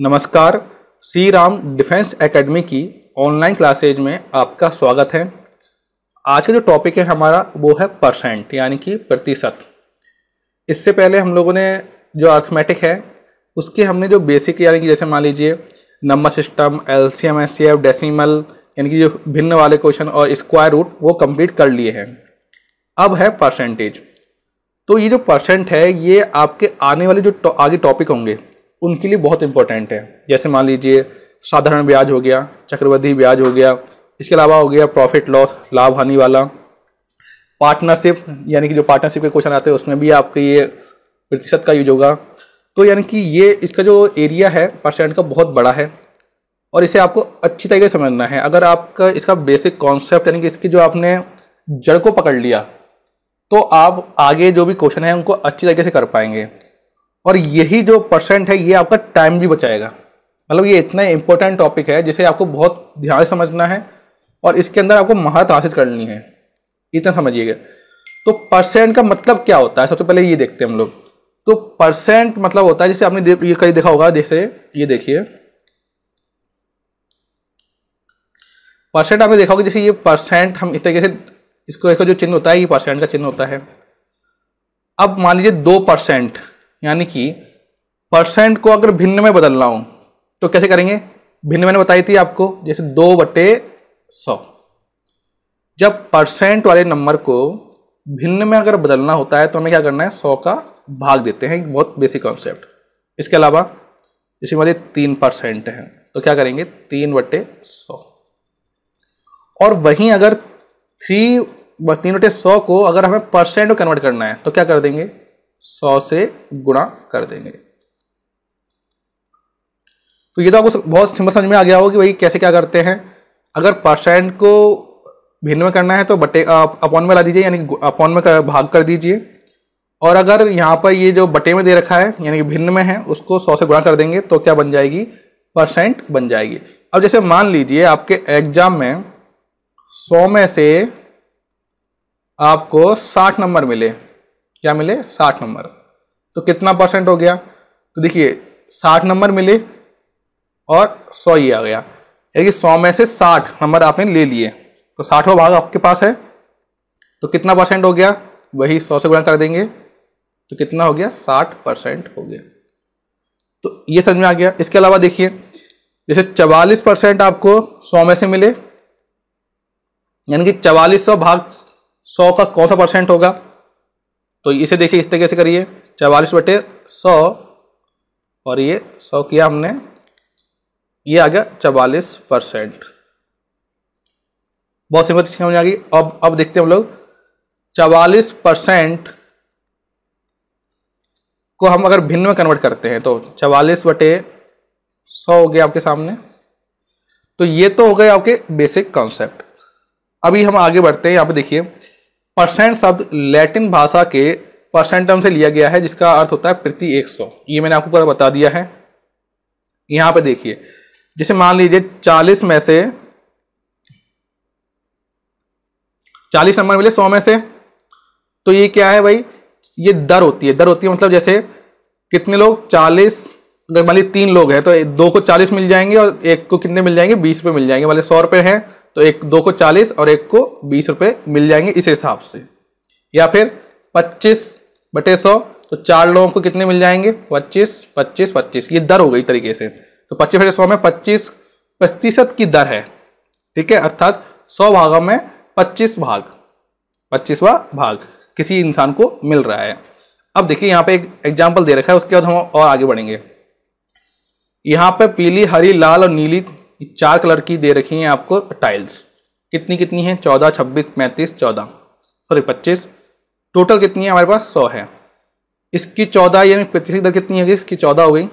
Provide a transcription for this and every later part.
नमस्कार C Ram defence academy की online classes में आपका स्वागत है आज का जो टॉपिक है हमारा वो है परसेंट यानी कि प्रतिशत इससे पहले हम लोगों ने जो अर्थमेटिक है उसके हमने जो बेसिक यानी कि जैसे मान लीजिए number system L C M S C F decimal यानी कि जो भिन्न वाले क्वेश्चन और स्क्वायर रूट वो कंप्लीट कर लिए हैं अब है परसेंटेज तो ये जो परसेंट है ये आपके आने वाले जो आगे टॉपिक होंगे उनके लिए बहुत इंपॉर्टेंट है जैसे मान लीजिए साधारण ब्याज हो गया चक्रवृद्धि ब्याज हो गया इसके अलावा हो गया प्रॉफिट लॉस लाभ हानि वाला पार्टनरशिप यानी कि जो पार्टनरशिप के क्वेश्चन आते हैं उसमें भी आपके ये प्रतिशत का यूज होगा तो यानी कि ये इसका जो एरिया है परसेंट का बहुत बड़ा है और इसे आपको अच्छी तरीके से समझना है अगर आपका इसका बेसिक कॉन्सेप्ट यानी कि इसकी जो आपने जड़ को पकड़ लिया तो आप आगे जो भी क्वेश्चन है उनको अच्छी तरीके से कर पाएंगे और यही जो परसेंट है ये आपका टाइम भी बचाएगा मतलब ये इतना इंपॉर्टेंट टॉपिक है जिसे आपको बहुत ध्यान समझना है और इसके अंदर आपको महारत हासिल करनी है इतना समझिएगा तो परसेंट का मतलब क्या होता है सबसे पहले ये देखते हैं हम लोग तो परसेंट मतलब होता है जैसे आपने ये कहीं देखा होगा जैसे ये देखिए परसेंट आपने देखा होगा जैसे ये परसेंट हम इस तरीके से इसको इसका जो चिन्ह होता है ये परसेंट का चिन्ह होता है अब मान लीजिए दो परसेंट यानी कि परसेंट को अगर भिन्न में बदलना हो तो कैसे करेंगे भिन्न मैंने बताई थी आपको जैसे दो बटे सौ जब परसेंट वाले नंबर को भिन्न में अगर बदलना होता है तो हमें क्या करना है सौ का भाग देते हैं बहुत बेसिक कॉन्सेप्ट इसके अलावा इसी वाले तीन परसेंट है तो क्या करेंगे तीन बटे सौ और वहीं अगर थ्री तीन बटे सौ को अगर हमें परसेंट में कन्वर्ट करना है तो क्या कर देंगे सौ से गुणा कर देंगे तो ये तो आपको बहुत सिंपल समझ में आ गया हो कि भाई कैसे क्या करते हैं अगर परसेंट को भिन्न में करना है तो बटे अपॉन में ला दीजिए यानी अपॉन में कर, भाग कर दीजिए और अगर यहाँ पर ये जो बटे में दे रखा है यानी कि भिन्न में है उसको सौ से गुणा कर देंगे तो क्या बन जाएगी परसेंट बन जाएगी अब जैसे मान लीजिए आपके एग्जाम में सौ में से आपको साठ नंबर मिले क्या मिले साठ नंबर तो कितना परसेंट हो गया तो देखिए साठ नंबर मिले और सौ ये आ गया यानी सौ में से साठ नंबर आपने ले लिए तो साठों भाग आपके पास है तो कितना परसेंट हो गया वही सौ से गुणा कर देंगे तो कितना हो गया साठ परसेंट हो गया तो ये समझ में आ गया इसके अलावा देखिए जैसे चवालीस परसेंट आपको सौ में से मिले यानी कि चवालीस सौ भाग सौ का कौन सा परसेंट होगा तो इसे देखिए इस तरीके से करिए चवालीस बटे सौ और ये सौ किया हमने ये आ गया चवालीस परसेंट बहुत सिंपल चीज समझ आ गई अब अब देखते हैं हम लोग चवालीस परसेंट को हम अगर भिन्न में कन्वर्ट करते हैं तो चवालीस बटे सौ हो गया आपके सामने तो ये तो हो गए आपके बेसिक कॉन्सेप्ट अभी हम आगे बढ़ते हैं यहाँ पे देखिए परसेंट शब्द लैटिन भाषा के परसेंटम से लिया गया है जिसका अर्थ होता है प्रति एक सौ ये मैंने आपको पूरा बता दिया है यहाँ पे देखिए जैसे मान लीजिए चालीस में से चालीस नंबर मिले सौ में से तो ये क्या है भाई ये दर होती है दर होती है मतलब जैसे कितने लोग चालीस अगर मान लीजिए तीन लोग हैं तो दो को चालीस मिल जाएंगे और एक को कितने मिल जाएंगे बीस रुपये मिल जाएंगे लीजिए मतलब सौ रुपये हैं तो एक दो को चालीस और एक को बीस रुपये मिल जाएंगे इस हिसाब से या फिर पच्चीस बटे सौ तो चार लोगों को कितने मिल जाएंगे पच्चीस पच्चीस पच्चीस ये दर हो गई तरीके से तो पच्चीस बटे सौ में पच्चीस प्रतिशत की दर है ठीक है अर्थात सौ भागों में पच्चीस भाग पच्चीसवा भाग किसी इंसान को मिल रहा है अब देखिए यहाँ पे एक एग्जाम्पल दे रखा है उसके बाद हम और आगे बढ़ेंगे यहाँ पे पीली हरी लाल और नीली चार कलर की दे रखी हैं आपको टाइल्स कितनी कितनी है चौदह छब्बीस पैंतीस चौदह सॉरी पच्चीस टोटल कितनी है हमारे पास सौ है इसकी चौदह यानी प्रतिशत दर कितनी होगी इसकी चौदह हो गई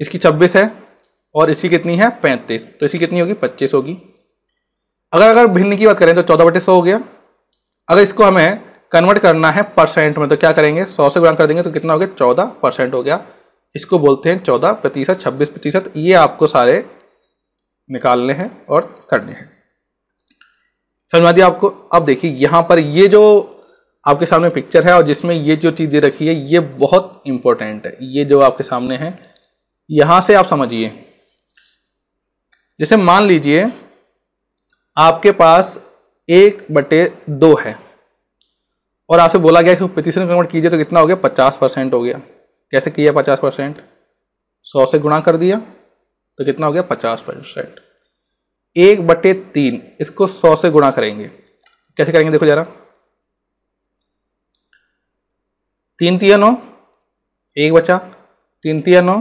इसकी छब्बीस है और इसकी कितनी है पैंतीस तो इसकी कितनी होगी पच्चीस होगी अगर अगर भिन्न की बात करें तो चौदह बटे सौ हो गया अगर इसको हमें कन्वर्ट करना है परसेंट में तो क्या करेंगे सौ से गुणा कर देंगे तो कितना हो गया चौदह परसेंट हो गया इसको बोलते हैं चौदह प्रतिशत छब्बीस प्रतिशत ये आपको सारे निकालने हैं और करने हैं समझ में आपको अब देखिए यहाँ पर ये जो आपके सामने पिक्चर है और जिसमें ये जो चीज़ दे रखी है ये बहुत इंपॉर्टेंट है ये जो आपके सामने है यहाँ से आप समझिए जैसे मान लीजिए आपके पास एक बटे दो है और आपसे बोला गया कि प्रतिशत कन्वर्ट कीजिए तो कितना हो गया पचास परसेंट हो गया कैसे किया पचास परसेंट सौ से गुणा कर दिया तो कितना हो गया पचास परसेंट एक बटे तीन इसको सौ से गुणा करेंगे कैसे करेंगे देखो जरा तीन तीन नौ एक बचा तीन तीन नौ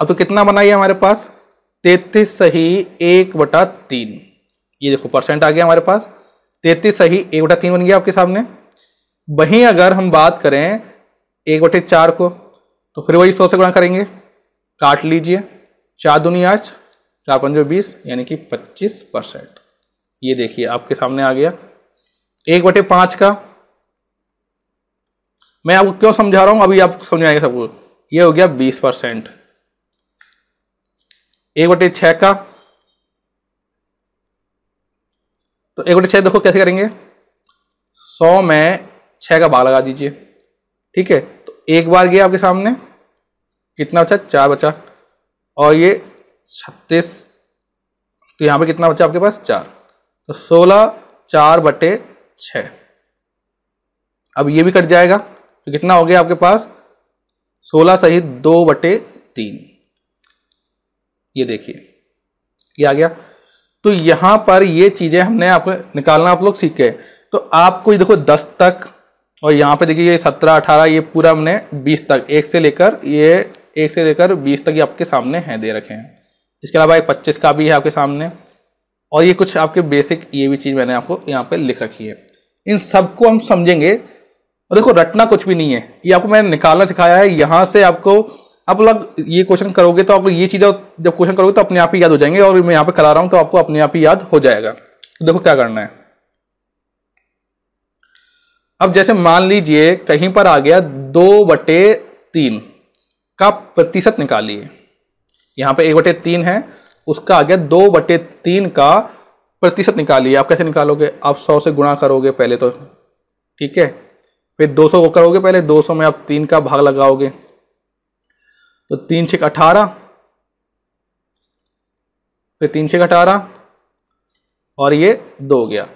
अब तो कितना बना ये हमारे पास तैतीस सही एक बटा तीन ये देखो परसेंट आ गया हमारे पास तैतीस सही एक बटा तीन बन गया आपके सामने वहीं अगर हम बात करें एक बटे चार को तो फिर वही सौ से गुणा करेंगे काट लीजिए चार दुनिया आज चार पंजो बीस यानी कि पच्चीस परसेंट ये देखिए आपके सामने आ गया एक बटे पाँच का मैं आपको क्यों समझा रहा हूँ अभी आप समझ आएगा सबको ये हो गया बीस परसेंट एक बटे छः का तो एक बटे छः देखो कैसे करेंगे सौ में छः का भाग लगा दीजिए ठीक है एक बार गया आपके सामने कितना बचा चार बचा और ये छत्तीस तो यहाँ पे कितना बचा आपके पास चार तो सोलह चार बटे छ अब ये भी कट जाएगा तो कितना हो गया आपके पास सोलह सही दो बटे तीन ये देखिए ये आ गया तो यहाँ पर ये चीज़ें हमने आपको निकालना आप लोग सीखे तो आपको ये देखो दस तक और यहाँ पे देखिए ये सत्रह अठारह ये पूरा हमने बीस तक एक से लेकर ये एक से लेकर बीस तक ये आपके सामने हैं दे रखे हैं इसके अलावा एक पच्चीस का भी है आपके सामने और ये कुछ आपके बेसिक ये भी चीज़ मैंने आपको यहाँ पे लिख रखी है इन सबको हम समझेंगे और देखो रटना कुछ भी नहीं है ये आपको मैंने निकालना सिखाया है यहाँ से आपको आप लोग ये क्वेश्चन करोगे तो आपको ये चीज़ें जब क्वेश्चन करोगे तो अपने आप ही याद हो जाएंगे और मैं यहाँ पर करा रहा हूँ तो आपको अपने आप ही याद हो जाएगा तो देखो क्या करना है अब जैसे मान लीजिए कहीं पर आ गया दो बटे तीन का प्रतिशत निकालिए यहाँ पे एक बटे तीन है उसका आ गया दो बटे तीन का प्रतिशत निकालिए आप कैसे निकालोगे आप सौ से गुणा करोगे पहले तो ठीक है फिर दो को करोगे पहले दो सौ में आप तीन का भाग लगाओगे तो तीन छिक अठारह फिर तीन छिक अठारह और ये दो गया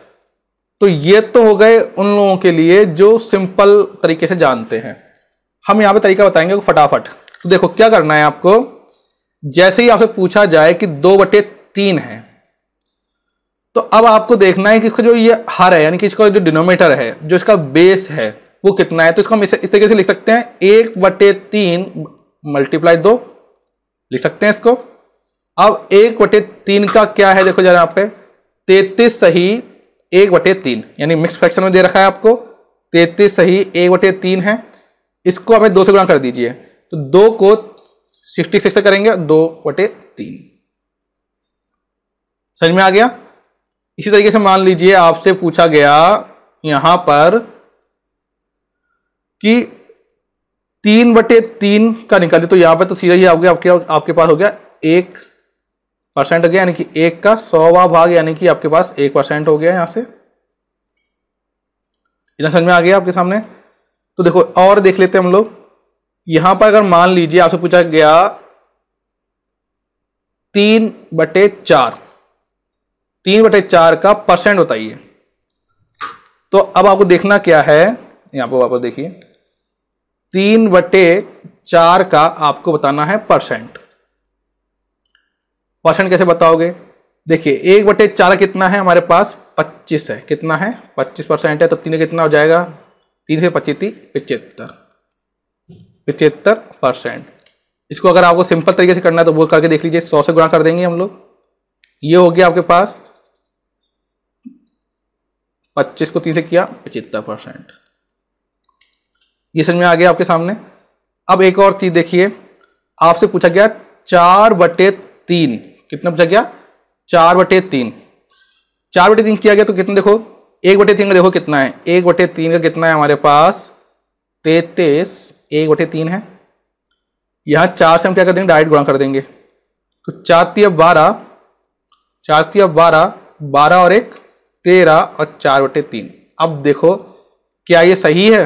तो ये तो हो गए उन लोगों के लिए जो सिंपल तरीके से जानते हैं हम यहाँ पे तरीका बताएंगे फटाफट तो देखो क्या करना है आपको जैसे ही आपसे पूछा जाए कि दो बटे तीन है तो अब आपको देखना है कि इसका जो ये हर है यानी कि इसका जो डिनोमीटर है जो इसका बेस है वो कितना है तो इसको हम इस तरीके से लिख सकते हैं एक बटे तीन मल्टीप्लाई दो लिख सकते हैं इसको अब एक बटे तीन का क्या है देखो जरा यहाँ पे तैतीस सही एक बटे तीन यानी मिक्स फ्रैक्शन में दे रखा है आपको तैतीस सही एक बटे तीन है इसको हमें दो से गुणा कर दीजिए तो दो को सिक्सटी सिक्स से करेंगे दो बटे तीन समझ में आ गया इसी तरीके से मान लीजिए आपसे पूछा गया यहां पर कि तीन बटे तीन का निकालिए तो यहां पर तो सीधा ही आ गया आपके आपके पास हो गया एक परसेंट हो गया यानी कि एक का सौवा भाग यानी कि आपके पास एक परसेंट हो गया यहां से इतना समझ में आ गया आपके सामने तो देखो और देख लेते हैं हम लोग यहां पर अगर मान लीजिए आपसे पूछा गया तीन बटे चार तीन बटे चार का परसेंट बताइए तो अब आपको देखना क्या है यहां पर वापस देखिए तीन बटे चार का आपको बताना है परसेंट परसेंट कैसे बताओगे देखिए एक बटे चार कितना है हमारे पास पच्चीस है कितना है पच्चीस परसेंट है तो तीन कितना हो जाएगा तीन से पच्चीस पिचहत्तर पिचहत्तर परसेंट इसको अगर आपको सिंपल तरीके से करना है तो वो करके देख लीजिए सौ से गुणा कर देंगे हम लोग ये हो गया आपके पास पच्चीस को तीन से किया पचहत्तर परसेंट ये समझ में आ गया आपके सामने अब एक और चीज़ देखिए आपसे पूछा गया चार बटे तीन कितना बचा गया चार बटे तीन चार बटे तीन किया गया तो कितना देखो एक बटे तीन का देखो कितना है एक बटे तीन का कितना है हमारे पास तैतीस एक बटे तीन है यहाँ चार से हम क्या कर देंगे डायरेक्ट गुणा कर देंगे तो चार बारह चार बारह बारह और एक तेरह और चार बटे तीन अब देखो क्या ये सही है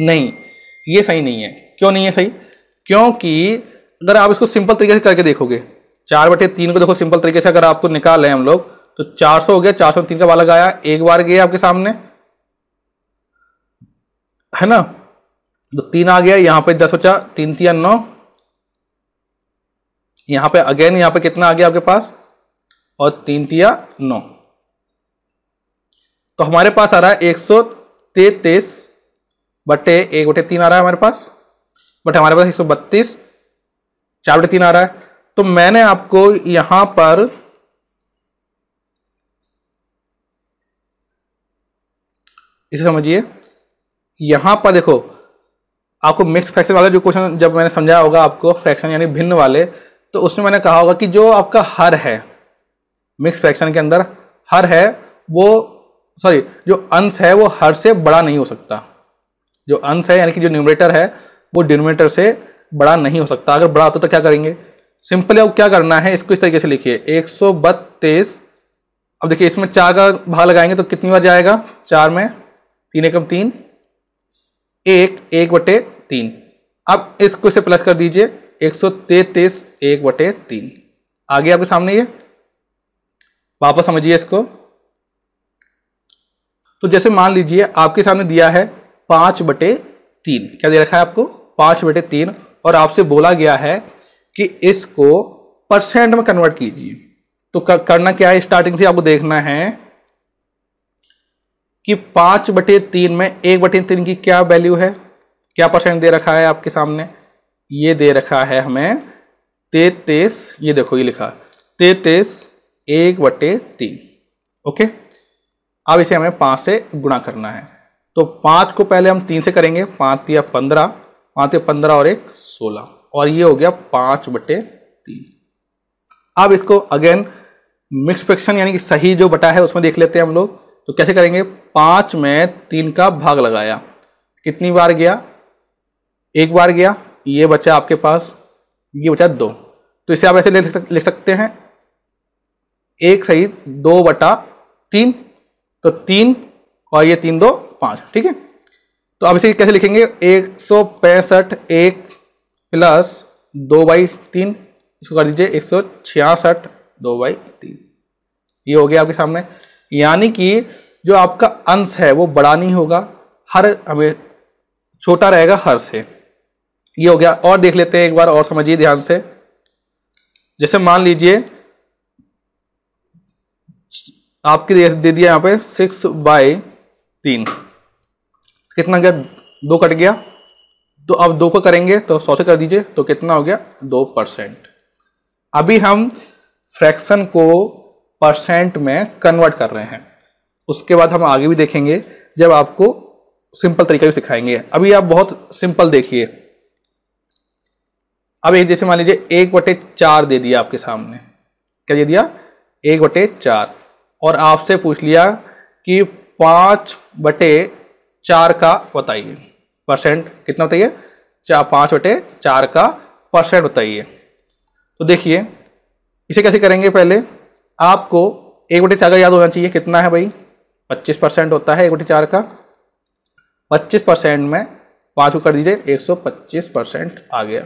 नहीं ये सही नहीं है क्यों नहीं है सही क्योंकि अगर आप इसको सिंपल तरीके से करके देखोगे चार बटे तीन को देखो सिंपल तरीके से अगर आपको निकाले हम लोग तो 400 हो गया चार सौ तीन का बालक आया एक बार गया आपके सामने है ना तो तीन आ गया यहाँ पे दस बचा तीन तीन नौ यहाँ पे अगेन यहाँ पे कितना आ गया आपके पास और तीन तिया नौ तो हमारे पास आ रहा है एक सौ तैतीस बटे एक बटे तीन आ रहा है हमारे पास बट हमारे पास एक सौ बत्तीस चार बटे तीन आ रहा है तो मैंने आपको यहां पर इसे समझिए यहां पर देखो आपको मिक्स फ्रैक्शन वाला जो क्वेश्चन जब मैंने समझाया होगा आपको फ्रैक्शन यानी भिन्न वाले तो उसमें मैंने कहा होगा कि जो आपका हर है मिक्स फ्रैक्शन के अंदर हर है वो सॉरी जो अंश है वो हर से बड़ा नहीं हो सकता जो अंश है यानी कि जो न्यूमरेटर है वो डिनोमिनेटर से बड़ा नहीं हो सकता अगर बड़ा होता तो क्या करेंगे सिंपली अब क्या करना है इसको इस तरीके से लिखिए एक सौ अब देखिए इसमें चार का भाग लगाएंगे तो कितनी बार जाएगा चार में तीन एकम तीन एक एक बटे तीन अब इसको इसे प्लस कर दीजिए एक सौ तैतीस एक बटे तीन आ गया आपके सामने ये वापस समझिए इसको तो जैसे मान लीजिए आपके सामने दिया है पांच बटे तीन क्या दे रखा है आपको पांच बटे तीन और आपसे बोला गया है कि इसको परसेंट में कन्वर्ट कीजिए तो करना क्या है स्टार्टिंग से आपको देखना है कि पांच बटे तीन में एक बटे तीन की क्या वैल्यू है क्या परसेंट दे रखा है आपके सामने ये दे रखा है हमें तेतीस ये देखो ये लिखा तेतीस एक बटे तीन ओके अब इसे हमें पांच से गुणा करना है तो पांच को पहले हम तीन से करेंगे पांच या पंद्रह पांच या पंद्रह और एक सोलह और ये हो गया पांच बटे तीन अब इसको अगेन मिक्स फ्रैक्शन यानी कि सही जो बटा है उसमें देख लेते हैं हम लोग तो कैसे करेंगे पांच में तीन का भाग लगाया कितनी बार गया एक बार गया ये बचा आपके पास ये बचा दो तो इसे आप ऐसे लिख सकते हैं एक सही दो बटा तीन तो तीन और ये तीन दो पांच ठीक है तो अब इसे कैसे लिखेंगे एक सौ पैंसठ एक प्लस दो बाई तीन इसको कर दीजिए एक सौ छियासठ दो बाई तीन ये हो गया आपके सामने यानी कि जो आपका अंश है वो बड़ा नहीं होगा हर हमें छोटा रहेगा हर से ये हो गया और देख लेते हैं एक बार और समझिए ध्यान से जैसे मान लीजिए आपके दे दिया यहाँ पे सिक्स बाई तीन कितना गया दो कट गया तो अब दो को करेंगे तो सौ से कर दीजिए तो कितना हो गया दो परसेंट अभी हम फ्रैक्शन को परसेंट में कन्वर्ट कर रहे हैं उसके बाद हम आगे भी देखेंगे जब आपको सिंपल तरीका भी सिखाएंगे अभी आप बहुत सिंपल देखिए अब एक जैसे मान लीजिए एक बटे चार दे दिया आपके सामने क्या दे दिया एक बटे चार और आपसे पूछ लिया कि पाँच बटे चार का बताइए परसेंट कितना बताइए चार पाँच बटे चार का परसेंट बताइए तो देखिए इसे कैसे करेंगे पहले आपको एक बटे चार का याद होना चाहिए कितना है भाई पच्चीस परसेंट होता है एक बटे चार का पच्चीस परसेंट में पाँच को कर दीजिए एक सौ पच्चीस परसेंट आ गया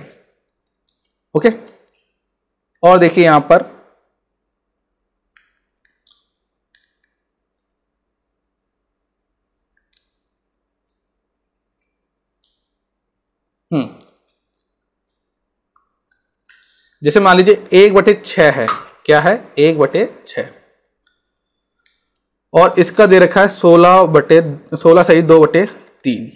ओके और देखिए यहाँ पर जैसे मान लीजिए एक बटे छ है क्या है एक बटे छ और इसका दे रखा है सोलह बटे सोलह सही दो बटे तीन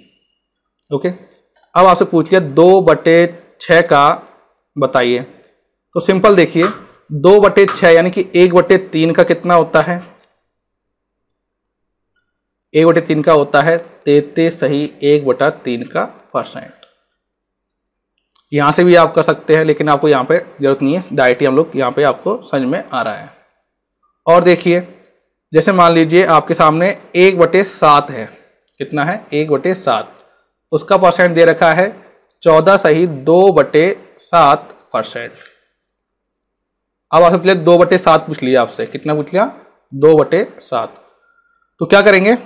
ओके अब आपसे पूछ लिया दो बटे छः का बताइए तो सिंपल देखिए दो बटे छः यानी कि एक बटे तीन का कितना होता है एक बटे तीन का होता है तेतीस सही एक बटा तीन का परसेंट यहाँ से भी आप कर सकते हैं लेकिन आपको यहाँ पे जरूरत नहीं है डायरेक्टली हम लोग यहाँ पे आपको समझ में आ रहा है और देखिए जैसे मान लीजिए आपके सामने एक बटे सात है कितना है एक बटे सात उसका परसेंट दे रखा है चौदह सही दो बटे सात परसेंट अब आपसे पहले दो बटे सात पूछ लिया आपसे कितना पूछ लिया दो बटे सात तो क्या करेंगे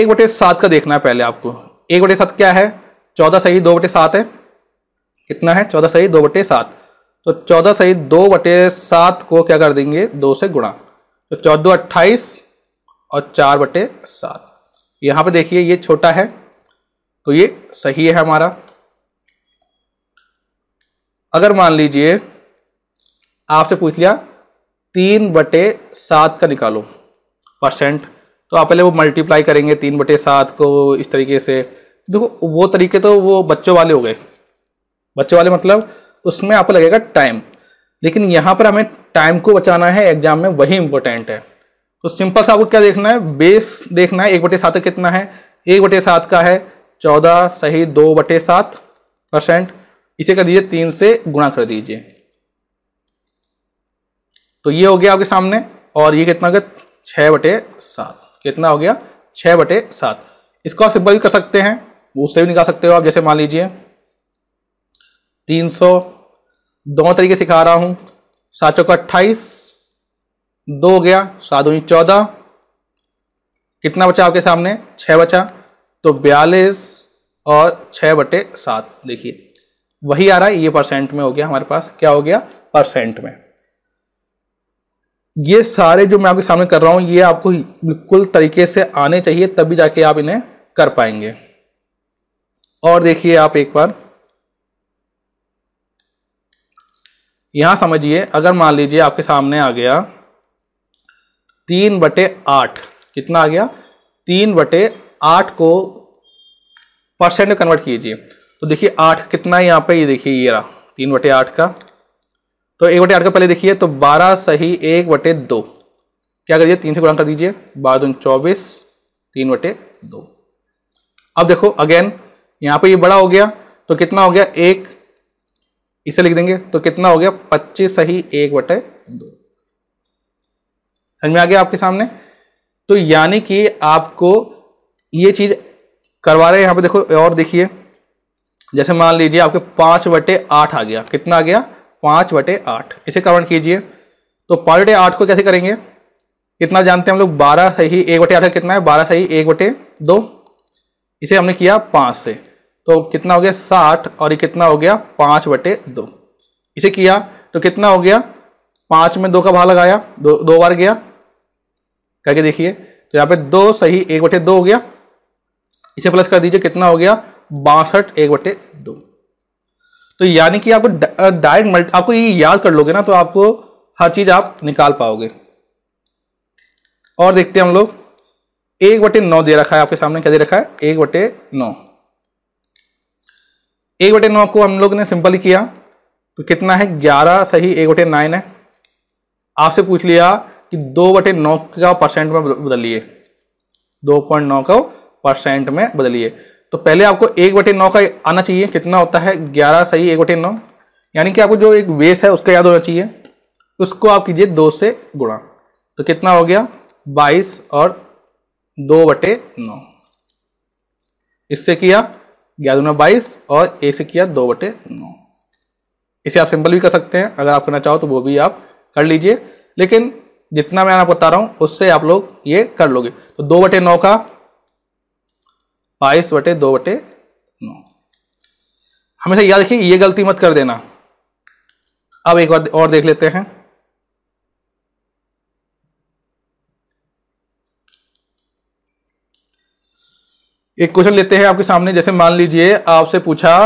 एक बटे सात का देखना है पहले आपको एक बटे सात क्या है चौदह सही दो बटे सात है कितना है चौदह सही दो बटे सात तो चौदह सही दो बटे सात को क्या कर देंगे दो से गुणा तो चौदह अट्ठाईस और चार बटे सात यहाँ पर देखिए ये छोटा है तो ये सही है हमारा अगर मान लीजिए आपसे पूछ लिया तीन बटे सात का निकालो परसेंट तो आप पहले वो मल्टीप्लाई करेंगे तीन बटे सात को इस तरीके से देखो वो तरीके तो वो बच्चों वाले हो गए बच्चे वाले मतलब उसमें आपको लगेगा टाइम लेकिन यहाँ पर हमें टाइम को बचाना है एग्जाम में वही इंपॉर्टेंट है तो सिंपल सा आपको क्या देखना है बेस देखना है एक बटे सात का कितना है एक बटे सात का है चौदह सही दो बटे सात परसेंट इसे कर दीजिए तीन से गुणा कर दीजिए तो ये हो गया आपके सामने और ये कितना हो गया छः बटे सात कितना हो गया छः बटे सात इसको आप सिंपल भी कर सकते हैं उससे भी निकाल सकते हो आप जैसे मान लीजिए तीन सौ दो तरीके सिखा रहा हूँ सात चौक अट्ठाईस दो हो गया सात दूनी चौदह कितना बचा आपके सामने छः बचा तो बयालीस और छः बटे सात देखिए वही आ रहा है ये परसेंट में हो गया हमारे पास क्या हो गया परसेंट में ये सारे जो मैं आपके सामने कर रहा हूँ ये आपको बिल्कुल तरीके से आने चाहिए तभी जाके आप इन्हें कर पाएंगे और देखिए आप एक बार यहां समझिए अगर मान लीजिए आपके सामने आ गया तीन बटे आठ कितना आ गया तीन बटे आठ को परसेंट में कन्वर्ट कीजिए तो देखिए आठ कितना यहाँ पे ये देखिए ये रहा तीन बटे आठ का तो एक बटे आठ का पहले देखिए तो बारह सही एक बटे दो क्या करिए तीन से गुणा कर दीजिए बारह दून चौबीस तीन बटे दो अब देखो अगेन यहाँ पे ये बड़ा हो गया तो कितना हो गया एक इसे लिख देंगे तो कितना हो गया पच्चीस सही एक बटे दो समझ में आ गया आपके सामने तो यानी कि आपको ये चीज करवा रहे हैं यहां पे देखो और देखिए जैसे मान लीजिए आपके पांच बटे आठ आ गया कितना आ गया पांच बटे आठ इसे कवर कीजिए तो पांच बटे आठ को कैसे करेंगे कितना जानते हैं हम लोग बारह सही एक बटे आठ कितना है बारह सही एक बटे दो इसे हमने किया पांच से तो कितना हो गया साठ और ये कितना हो गया पांच बटे दो इसे किया तो कितना हो गया पांच में दो का भाग लगाया दो दो बार गया करके देखिए तो यहाँ पे दो सही एक बटे दो हो गया इसे प्लस कर दीजिए कितना हो गया बासठ एक बटे दो तो यानी कि आपको डायरेक्ट मल्टी आपको ये याद कर लोगे ना तो आपको हर चीज़ आप निकाल पाओगे और देखते हैं हम लोग एक बटे नौ दे रखा है आपके सामने क्या दे रखा है एक बटे नौ एक बटे नौ को हम लोग ने सिंपल किया तो कितना है ग्यारह सही एक बटे नाइन है आपसे पूछ लिया कि दो बटे नौ का परसेंट में बदलिए दो पॉइंट नौ का परसेंट में बदलिए तो पहले आपको एक बटे नौ का आना चाहिए कितना होता है ग्यारह सही एक बटे नौ यानी कि आपको जो एक वेस है उसका याद होना चाहिए उसको आप कीजिए दो से गुणा तो कितना हो गया बाईस और दो बटे नौ इससे किया ग्यारह दुना बाईस और ए से किया दो बटे नौ इसे आप सिंपल भी कर सकते हैं अगर आप करना चाहो तो वो भी आप कर लीजिए लेकिन जितना मैं आपको बता रहा हूँ उससे आप लोग ये कर लोगे तो दो बटे नौ का बाईस बटे दो बटे नौ हमेशा याद रखिए ये गलती मत कर देना अब एक बार और देख लेते हैं एक क्वेश्चन लेते हैं आपके सामने जैसे मान लीजिए आपसे पूछा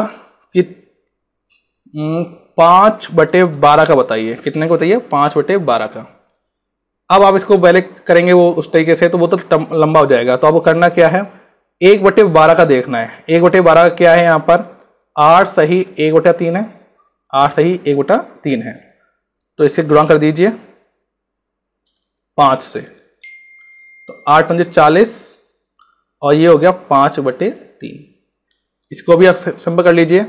कि हम्म, पांच बटे बारह का बताइए कितने का बताइए पांच बटे बारह का अब आप इसको पहले करेंगे वो उस तरीके से तो वो तो लंबा हो जाएगा तो अब करना क्या है एक बटे बारह का देखना है एक बटे बारह का क्या है यहाँ पर आठ सही एक बटा तीन है आठ सही एक बटा तीन है तो इसे गुणा कर दीजिए पाँच से तो आठ पंजे चालीस और ये हो गया पाँच बटे तीन इसको भी आप सिंपल कर लीजिए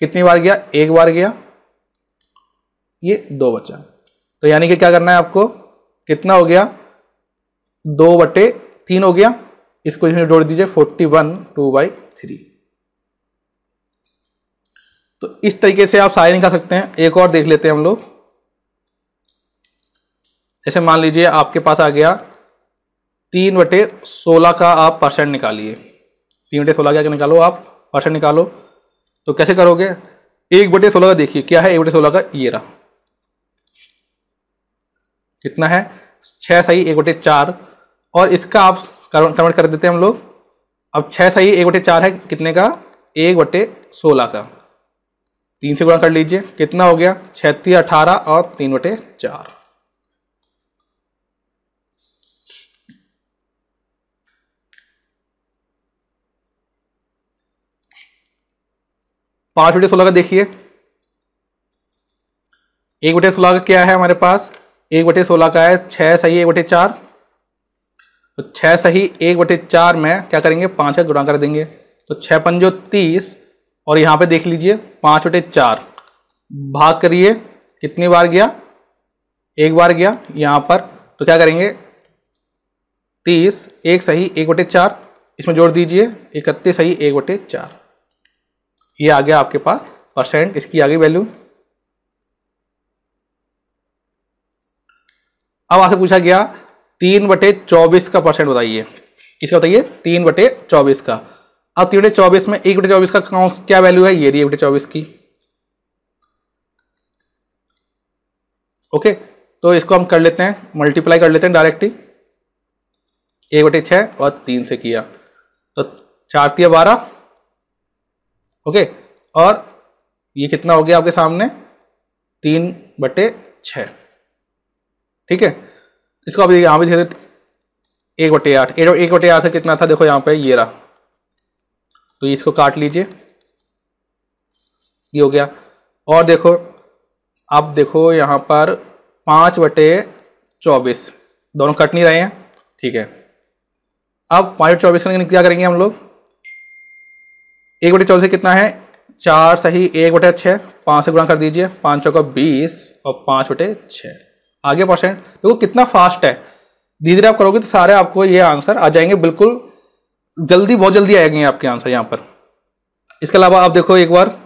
कितनी बार गया एक बार गया ये दो बचा तो यानी कि क्या करना है आपको कितना हो गया दो बटे तीन हो गया इसको इसमें जोड़ दीजिए forty one two by three तो इस तरीके से आप सारे निकाल सकते हैं एक और देख लेते हैं हम लोग जैसे मान लीजिए आपके पास आ गया तीन बटे सोलह का आप परसेंट निकालिए तीन बटे सोलह क्या निकालो आप परसेंट निकालो तो कैसे करोगे एक बटे सोलह का देखिए क्या है एक बटे सोलह का ये रहा कितना है छः सही एक बटे चार और इसका आप कन्वर्ट कर देते हैं हम लोग अब छः सही एक बटे चार है कितने का एक बटे सोलह का तीन से गुणा कर लीजिए कितना हो गया छत्तीस अठारह और तीन बटे चार पांच बटे सोलह का देखिए एक बटे सोलह का क्या है हमारे पास एक बटे सोलह का है छह सही एक बटे चार तो छह सही एक बटे चार में क्या करेंगे पांच का गुणा कर देंगे तो छह पंजो तीस और यहां पे देख लीजिए पांच बटे चार भाग करिए कितनी बार गया एक बार गया यहां पर तो क्या करेंगे तीस एक सही एक बटे चार इसमें जोड़ दीजिए इकतीस सही एक बटे चार ये आ गया आपके पास परसेंट इसकी आ गई वैल्यू अब आपसे पूछा गया तीन बटे चौबीस का परसेंट बताइए किसका बताइए तीन बटे चौबीस का अब तीन बटे चौबीस में एक बटे चौबीस का क्या वैल्यू है ये रही बटे चौबीस की ओके तो इसको हम कर लेते हैं मल्टीप्लाई कर लेते हैं डायरेक्टली एक बटे छः और तीन से किया तो चार तीन बारह ओके और ये कितना हो गया आपके सामने तीन बटे छ ठीक है इसको आप यहाँ भी देख एक बटे आठ एक बटे आठ से कितना था देखो यहाँ पे ये रहा तो इसको काट लीजिए ये हो गया और देखो अब देखो यहाँ पर पाँच बटे चौबीस दोनों कट नहीं रहे हैं ठीक है अब पाँच चौबीस क्या करेंगे हम लोग एक बटे चौदह से कितना है चार सही एक बटे छः पाँच से गुणा कर दीजिए पाँच चौका बीस और पाँच बटे छः आगे परसेंट देखो कितना फास्ट है धीरे धीरे आप करोगे तो सारे आपको ये आंसर आ जाएंगे बिल्कुल जल्दी बहुत जल्दी आएंगे आपके आंसर यहाँ पर इसके अलावा आप देखो एक बार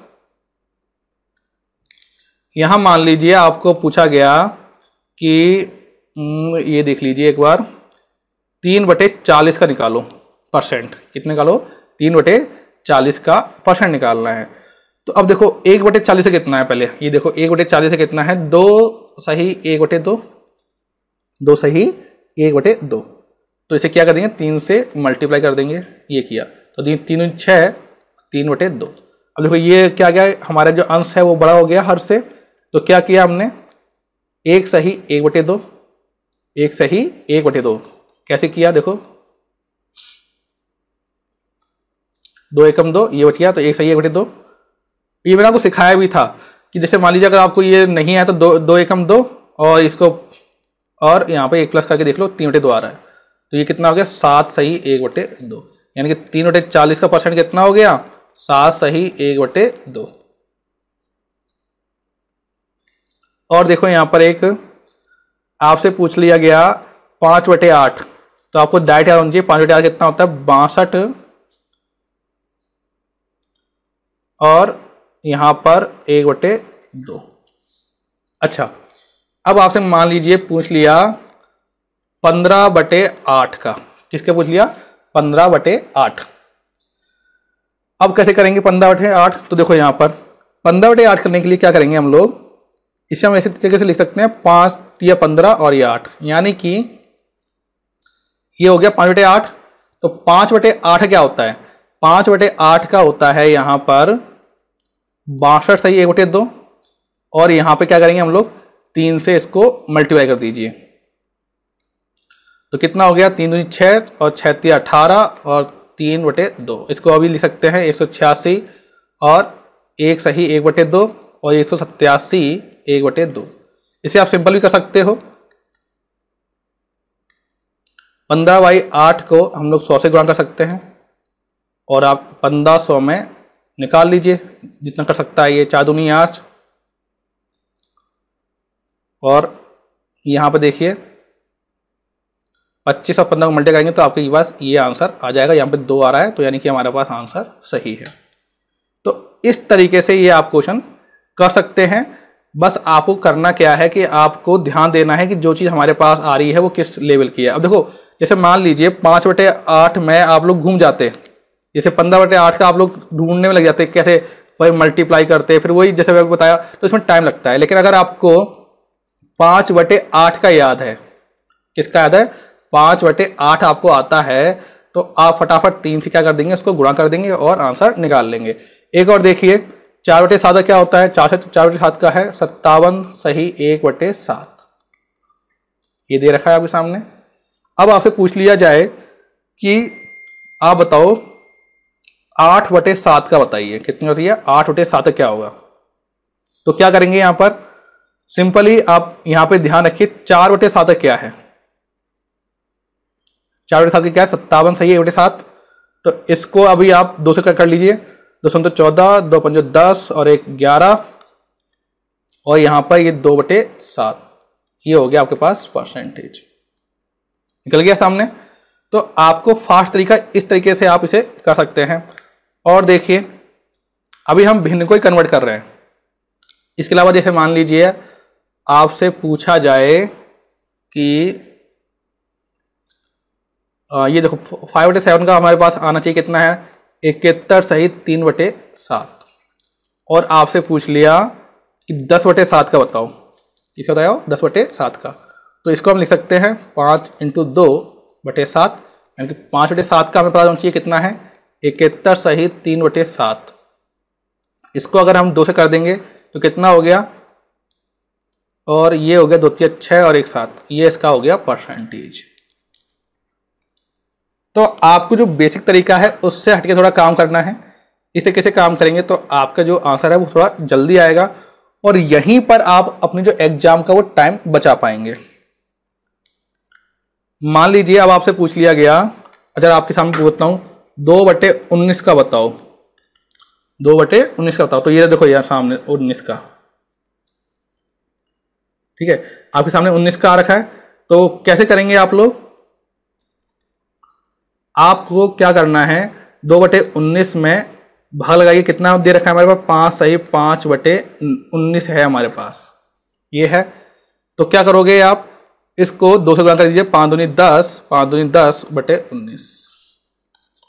यहाँ मान लीजिए आपको पूछा गया कि हम्म, ये देख लीजिए एक बार तीन बटे चालीस का निकालो परसेंट कितने निकालो तीन बटे चालीस का परसेंट निकालना है तो अब देखो एक बटे चालीस से कितना है पहले ये देखो एक बटे चालीस से कितना है दो सही एक बटे दो दो सही एक बटे दो तो इसे क्या कर देंगे तीन से मल्टीप्लाई कर देंगे ये किया तो तीन छः तीन बटे दो अब देखो ये क्या गया हमारा जो अंश है वो बड़ा हो गया हर से तो क्या किया हमने एक सही एक बटे दो एक सही एक बटे दो कैसे किया देखो दो एकम दो ये बच गया तो एक सही एक बटे दो ये मैंने आपको सिखाया भी था कि जैसे मान लीजिए अगर आपको ये नहीं आया तो दो दो एकम दो और इसको और यहाँ पे एक प्लस करके देख लो तीन बटे दो आ रहा है तो ये कितना हो गया सात सही एक बटे दो यानी कि तीन बटे चालीस का परसेंट कितना हो गया सात सही एक बटे दो और देखो यहाँ पर एक आपसे पूछ लिया गया पाँच बटे आठ तो आपको डाइट याद होनी चाहिए पाँच बटे आठ कितना होता है बासठ और यहाँ पर एक बटे दो अच्छा अब आपसे मान लीजिए पूछ लिया पंद्रह बटे आठ का किसके पूछ लिया पंद्रह बटे आठ अब कैसे करेंगे पंद्रह बटे आठ तो देखो यहाँ पर पंद्रह बटे आठ करने के लिए क्या करेंगे हम लोग इसे हम ऐसे तरीके से लिख सकते हैं पाँच या पंद्रह और ये आठ यानी कि ये हो गया पाँच बटे आठ तो पाँच बटे आठ क्या होता है पाँच बटे आठ का होता है यहाँ पर बासठ सही एक बटे दो और यहाँ पे क्या करेंगे हम लोग तीन से इसको मल्टीप्लाई कर दीजिए तो कितना हो गया तीन दूनी छः और छत्ती अठारह और तीन बटे दो इसको अभी लिख सकते हैं एक सौ छियासी और एक सही एक बटे दो और एक सौ सत्तासी एक बटे दो इसे आप सिंपल भी कर सकते हो पंद्रह बाई आठ को हम लोग सौ से गुणा कर सकते हैं और आप पंद्रह सौ में निकाल लीजिए जितना कर सकता है ये चादुनी आँच और यहाँ पर देखिए 25 और 15 को मल्टी करेंगे तो आपके पास ये आंसर आ जाएगा यहाँ पे दो आ रहा है तो यानी कि हमारे पास आंसर सही है तो इस तरीके से ये आप क्वेश्चन कर सकते हैं बस आपको करना क्या है कि आपको ध्यान देना है कि जो चीज़ हमारे पास आ रही है वो किस लेवल की है अब देखो जैसे मान लीजिए पाँच बटे आठ में आप लोग घूम जाते हैं जैसे पंद्रह बटे आठ का आप लोग ढूंढने में लग जाते हैं कैसे वही मल्टीप्लाई करते हैं फिर वही जैसे मैं बताया तो इसमें टाइम लगता है लेकिन अगर आपको पाँच बटे आठ का याद है किसका याद है पाँच बटे आठ आपको आता है तो आप फटाफट तीन से क्या कर देंगे उसको गुणा कर देंगे और आंसर निकाल लेंगे एक और देखिए चार बटे सात का क्या होता है चार से चार बटे सात का है सत्तावन सही एक बटे सात ये दे रखा है आपके सामने अब आपसे पूछ लिया जाए कि आप बताओ आठ बटे सात का बताइए कितनी होती है आठ बटे सात क्या होगा तो क्या करेंगे यहां पर सिंपली आप यहां पे ध्यान रखिए चार बटे सात क्या है चार बटे सात क्या है सत्तावन सही है बटे सात तो इसको अभी आप दो से कर लीजिए दो सौ चौदह दो पंजो दस और एक ग्यारह और यहां पर ये दो बटे सात ये हो गया आपके पास परसेंटेज निकल गया सामने तो आपको फास्ट तरीका इस तरीके से आप इसे कर सकते हैं और देखिए अभी हम भिन्न को ही कन्वर्ट कर रहे हैं इसके अलावा जैसे मान लीजिए आपसे पूछा जाए कि आ, ये देखो फाइव बटे सेवन का हमारे पास आना चाहिए कितना है इकहत्तर सहित तीन बटे सात और आपसे पूछ लिया कि दस बटे सात का बताओ इसे बताओ दस बटे सात का तो इसको हम लिख सकते हैं पाँच इंटू दो बटे सात यानी कि पाँच बटे सात का हमें पता होना चाहिए कितना है इकहत्तर सहित तीन बटे सात इसको अगर हम दो से कर देंगे तो कितना हो गया और ये हो गया दो तीन छः और एक सात ये इसका हो गया परसेंटेज तो आपको जो बेसिक तरीका है उससे हटके थोड़ा काम करना है इस तरीके से काम करेंगे तो आपका जो आंसर है वो थोड़ा जल्दी आएगा और यहीं पर आप अपने जो एग्जाम का वो टाइम बचा पाएंगे मान लीजिए अब आपसे पूछ लिया गया अगर आपके सामने हूँ दो बटे उन्नीस का बताओ दो बटे उन्नीस का बताओ तो ये देखो यार सामने उन्नीस का ठीक है आपके सामने उन्नीस का आ रखा है तो कैसे करेंगे आप लोग आपको क्या करना है दो बटे उन्नीस में भाग लगाइए कितना दे रखा है हमारे पास पांच सही पांच बटे उन्नीस है हमारे पास ये है तो क्या करोगे आप इसको दो से गुणा कर दीजिए पांच दूनी दस पांच दूनी दस बटे उन्नीस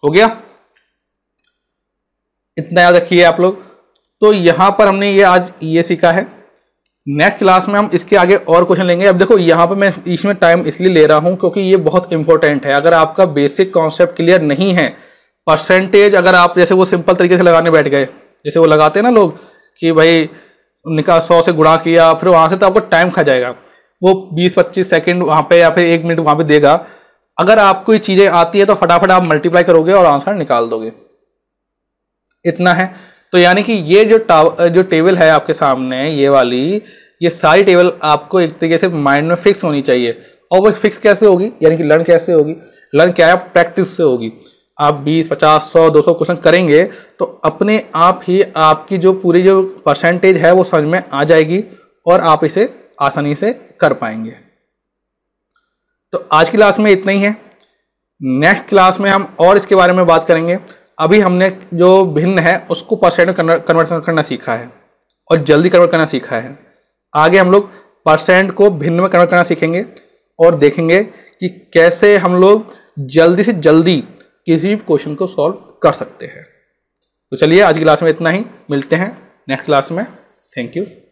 हो गया इतना याद रखिए आप लोग तो यहां पर हमने ये आज ये सीखा है नेक्स्ट क्लास में हम इसके आगे और क्वेश्चन लेंगे अब देखो यहाँ पर मैं इसमें टाइम इसलिए ले रहा हूँ क्योंकि ये बहुत इंपॉर्टेंट है अगर आपका बेसिक कॉन्सेप्ट क्लियर नहीं है परसेंटेज अगर आप जैसे वो सिंपल तरीके से लगाने बैठ गए जैसे वो लगाते हैं ना लोग कि भाई निकाल सौ से गुणा किया फिर वहाँ से तो आपको टाइम खा जाएगा वो बीस पच्चीस सेकेंड वहाँ पर या फिर एक मिनट वहाँ पर देगा अगर आपको ये चीज़ें आती है तो फटाफट आप मल्टीप्लाई करोगे और आंसर निकाल दोगे इतना है तो यानी कि ये जो जो टेबल है आपके सामने ये वाली ये सारी टेबल आपको एक तरीके से माइंड में फिक्स होनी चाहिए और वो फिक्स कैसे होगी यानी कि लर्न कैसे होगी लर्न क्या है प्रैक्टिस से होगी आप 20, 50, 100, 200 क्वेश्चन करेंगे तो अपने आप ही आपकी जो पूरी जो परसेंटेज है वो समझ में आ जाएगी और आप इसे आसानी से कर पाएंगे तो आज की क्लास में इतना ही है नेक्स्ट क्लास में हम और इसके बारे में बात करेंगे अभी हमने जो भिन्न है उसको परसेंट में कन्वर्ट करना सीखा है और जल्दी कन्वर्ट करना सीखा है आगे हम लोग परसेंट को भिन्न में कन्वर्ट करना सीखेंगे और देखेंगे कि कैसे हम लोग जल्दी से जल्दी किसी भी क्वेश्चन को सॉल्व कर सकते हैं तो चलिए आज की क्लास में इतना ही मिलते हैं नेक्स्ट क्लास में थैंक यू